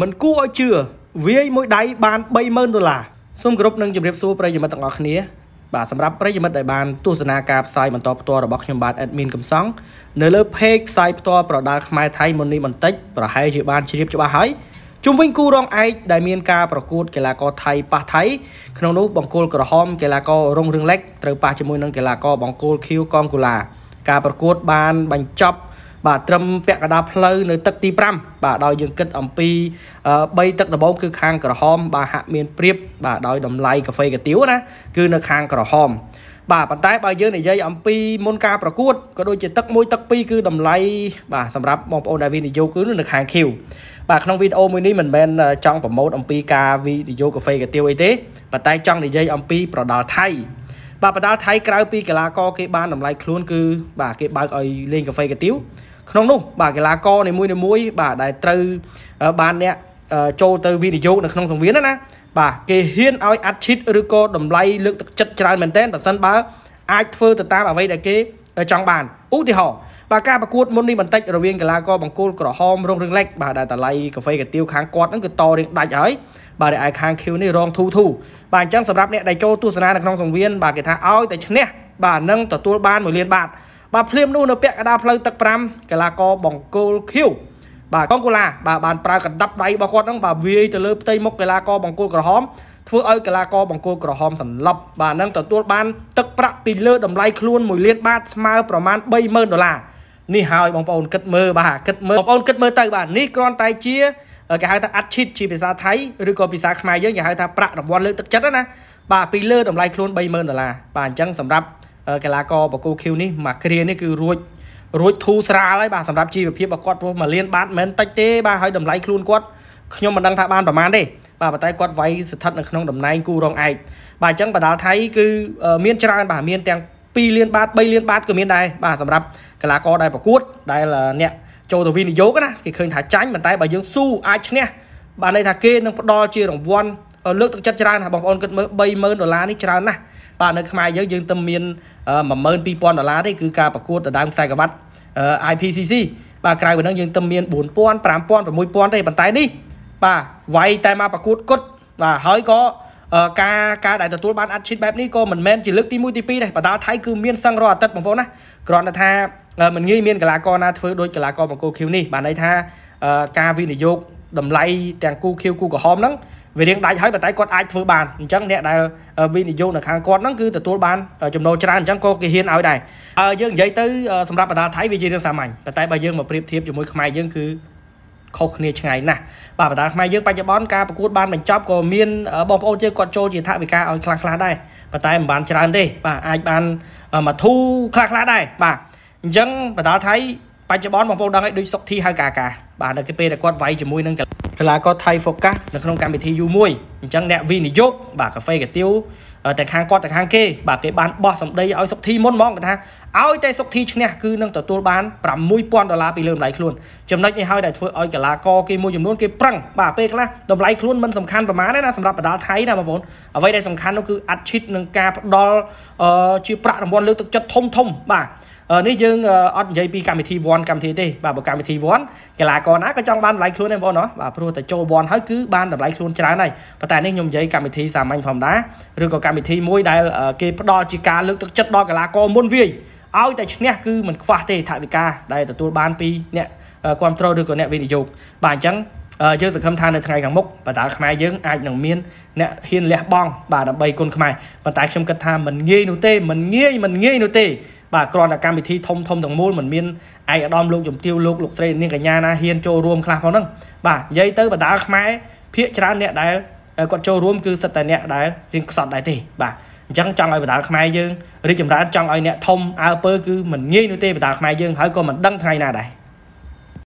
មិនគួរឲ្យជឿវាយមួយដៃបាន30000ដុល្លារសូមគោរពនិងជម្រាបសួរប្រិយមិត្តទាំងអស់គ្នាបាទសម្រាប់ប្រិយមិត្តដែលបានទស្សនាការផ្សាយបន្តផ្ទាល់របស់ខ្ញុំបាទ admin កំសងនៅលើ page ផ្សាយផ្ទាល់ប្រដាល់ខ្មែរថៃមុននេះបន្តិចប្រហែលជាបានជ្រាបច្បាស់ហើយជុំវិញគូរងឯកដែលមានការប្រកួតកីឡាករថៃប៉ះថៃក្នុងនោះបង្គោលក្រហមកីឡាកររុងរឿងលិចត្រូវប៉ះជាមួយនឹងកីឡាករបង្គោលខៀវកងកូឡាការប្រកួតបានបញ្ចប់បាទត្រឹមពាក់កណ្ដាលផ្លូវនៅទឹកទី5បាទដោយយើងគិតអំពី3ទឹកដំបូងគឺខាងក្រហម បាទហាក់មានព្រៀបបាទដោយតម្លៃកាហ្វេកាទៀវណាគឺនៅខាងក្រហម បាទប៉ុន្តែបើយើងនិយាយអំពីមុនការប្រកួតក៏ដូចជាទឹកមួយទឹកពីរគឺតម្លៃបាទសម្រាប់បងប្អូនដែលវិនិយោគគឺនៅខាង Q បាទក្នុងវីដេអូមួយនេះមិនមែនចង់ប្រម៉ូទអំពីការវិនិយោគកាហ្វេកាទៀវអីទេប៉ុន្តែចង់និយាយអំពីប្រដាល់ថៃបាទបណ្ដាលថៃក្រៅពីកីឡាករគេបានតម្លៃខ្លួនគឺបាទគេបើកឲ្យលេងកាហ្វេកាទៀវក្នុងនោះបាទកីឡាករនីមួយនីមួយបាទដែលត្រូវបានអ្នកចូលទៅវិនិយោគនៅក្នុងសង្វៀនណាបាទគេហ៊ានឲ្យអាត់ឈីតឬក៏តម្លៃលើកទឹកចិត្តច្រើនមែនតើបើសិនបើអាចធ្វើទៅតាមអ្វីដែលគេចង់បានឧទាហរណ៍បាទការប្រកួតមុននេះបន្តិចរវាងកីឡាករបង្គោលក្រហមរងរឿងលេចបាទដែលតម្លៃកាហ្វេកាទៀវខាងគាត់ហ្នឹងគឺតរៀងដាច់ហើយបាទរីឯខាង Q នេះរងធូធូបាទអញ្ចឹងសម្រាប់អ្នកដែលចូលទស្សនានៅក្នុងសង្វៀនបាទគេថាឲ្យតែឈ្នះបាទនឹងទទួលបាន1លាន បាតបាទភ្លាមនោះនៅពាក់កណ្ដាលផ្លូវទឹក5កីឡាករបង្គោល Q បាទកងកូឡាបាទបានប្រើកណ្ដាប់ដៃរបស់គាត់ហ្នឹងបាទវាយទៅលើផ្ទៃមុខកីឡាករបង្គោលក្រហមធ្វើឲ្យកីឡាករបង្គោលក្រហមសន្លប់បាទនឹងទទួលបានទឹកប្រាក់ពីលើតម្លៃខ្លួន1លានបាតស្មើប្រមាណ30000ដុល្លារនេះហើយបងប្អូនគិតមើលបាទគិតមើលបងប្អូនគិតមើលទៅបាទនេះគ្រាន់តែជាគេហៅថាអាត់ឈីតជាភាសាថៃឬក៏ភាសាខ្មែរយើងគេហៅថាប្រាក់រង្វាន់លើកទឹកចិត្តណាបាទពីលើតម្លៃខ្លួន30000ដុល្លារបាទអញ្ចឹងសម្រាប់កីឡាករបកគូឃីវនេះមួយគ្រានេះគឺរួចរួចធូរស្រាលហើយបាទសម្រាប់ជីវភាពរបស់គាត់ព្រោះមួយលាន បាតមិនតិចទេបាទហើយតម្លៃខ្លួនគាត់ខ្ញុំមិនដឹងថាបានប្រមាណទេបាទប៉ុន្តែគាត់វាយស្ថិតនៅក្នុងតំណែងគូរងឯកបាទអញ្ចឹងបដាល់ថៃ គឺមានច្រើនបាទមានទាំង2លានបាត3លានបាតក៏មានដែរបាទសម្រាប់កីឡាករដែលប្រកួតដែលអ្នកចូលទៅវិនិយោគណាគេឃើញថាចាញ់ប៉ុន្តែបើយើងស៊ូអាចឈ្នះបាទន័យថាគេនឹងផ្ដល់ជារង្វាន់លើកទឹកចិត្តច្រើនណាបងប្អូនគិតមើល30000ដុល្លារនេះច្រើនណាស់បាទនៅខ្មែរយើងយើងតែមាន12000ដុល្លារទេគឺការប្រកួតដណ្ដើមខ្សែក្រវ៉ាត់ IPCC បាទក្រៅពីនឹងយើងតែមាន4000 5000 6000ទេប៉ុន្តែនេះបាទវាយតែមកប្រកួតគត់បាទហើយក៏ការការដែលទទួលបាន ad sheet បែបនេះក៏មិនមែនជាលើកទី1ទី2ដែរបដាល់ថៃគឺមានសឹងរាល់អាទិត្យបងប្អូនណាគ្រាន់តែថាមិនងាយមានកីឡាករណាធ្វើដូចកីឡាករបង្គោលឃីវនេះបានន័យថាការវិនិយោគតម្លៃទាំងគូឃីវគូក្រហមហ្នឹងវារៀងដាច់ហើយប៉ុន្តែគាត់អាចធ្វើបានអញ្ចឹងអ្នកដែលវិនិយោគនៅខាងគាត់ហ្នឹងគឺទទួលបានចំណូលច្រើនអញ្ចឹងក៏គេហ៊ានឲ្យដែរហើយយើងនិយាយទៅសម្រាប់បណ្ដាថៃវាជារឿងសាមញ្ញប៉ុន្តែបើយើងមកប្រៀបធៀបជាមួយខ្មែរយើងគឺខុសគ្នាឆ្ងាយណាស់បាទបណ្ដាខ្មែរយើងបច្ចុប្បន្នការប្រកួត បានបញ្ចប់ក៏មានបងប្អូនយើងគាត់ចូលជាថវិកាឲ្យខ្លះខ្លះដែរប៉ុន្តែមិនបានច្រើនទេបាទអាចបានមួយធូខ្លះខ្លះដែរបាទអញ្ចឹងបណ្ដាថៃបច្ចុប្បន្នបងប្អូនដឹងហើយដូចសុកធីហៅកាកាបាទនៅពេលដែលគាត់វាយជាមួយនឹងកីឡាករថៃ Focus នៅក្នុងកម្មវិធី U1 អញ្ចឹងអ្នកវិនិយោគបាទកាហ្វេកាទៀវតែខាងគាត់តែខាងគេបាទគេបានបោះសម្ដីឲ្យសុកធីមុនហ្មងគាត់ថាឲ្យតែសុកធីឈ្នះគឺនឹងទទួលបាន6000ដុល្លារពីលើតម្លៃខ្លួនចំណុចនេះហើយដែលធ្វើឲ្យកីឡាករគេមួយចំនួនគេប្រឹងបាទពេលខ្លះតម្លៃខ្លួនមិនសំខាន់ប្រមាណទេណាសម្រាប់បដាល់ថៃណាបងប្អូនអ្វីដែលសំខាន់នោះគឺ attitude និងការផ្ដល់ជាប្រាក់រង្វាន់លើកទឹកចិត្តធំធំបាទនេះយើងអត់និយាយពីកម្មវិធី1កម្មវិធីទេបាទបើកម្មវិធី1កីឡាករណាក៏ចង់បានតម្លៃខ្លួនដែរបងប្អូនណាបាទព្រោះតែចូល1ហើយគឺបានតម្លៃខ្លួនច្រើនហើយប៉ុន្តែនេះខ្ញុំនិយាយកម្មវិធីសាមញ្ញធម្មតាឬក៏កម្មវិធីមួយដែលគេផ្ដល់ជាការលើកទឹកចិត្តដល់កីឡាករមុនវាយឲ្យតែឈ្នះគឺមិនខ្វះទេថវិកាដែលទទួលបានពីអ្នកគ្រប់គ្រងឬក៏អ្នកវិនិយោគបាទអញ្ចឹងយើងសង្ឃឹមថានៅថ្ងៃខាងមុខបណ្ដាលខ្មែរយើងអាចនឹងមានអ្នកហ៊ានលះបង់បាទដើម្បីគុណខ្មែរប៉ុន្តែខ្ញុំគិតថាมันងាយនោះទេมันងាយมันងាយនោះទេបាទគ្រាន់តែកម្មវិធីធំធំទាំងមូលមិនមានឯកឧត្តមលោកជំទាវលោកលោកស្រីនាងកញ្ញាណាហ៊ានចូលរួមខ្លះផងហ្នឹងបាទនិយាយទៅបណ្ដាខ្មែរភាកច្រើនអ្នកដែលគាត់ចូលរួមគឺសិតតែអ្នកដែលរៀងខ្សត់ដែរទេបាទអញ្ចឹងចង់ឲ្យបណ្ដាខ្មែរយើងរីកចម្រើនចង់ឲ្យអ្នកធំអើពើគឺមិនងាយនោះទេបណ្ដាខ្មែរយើងហើយក៏មិនដឹងថ្ងៃណាដែរ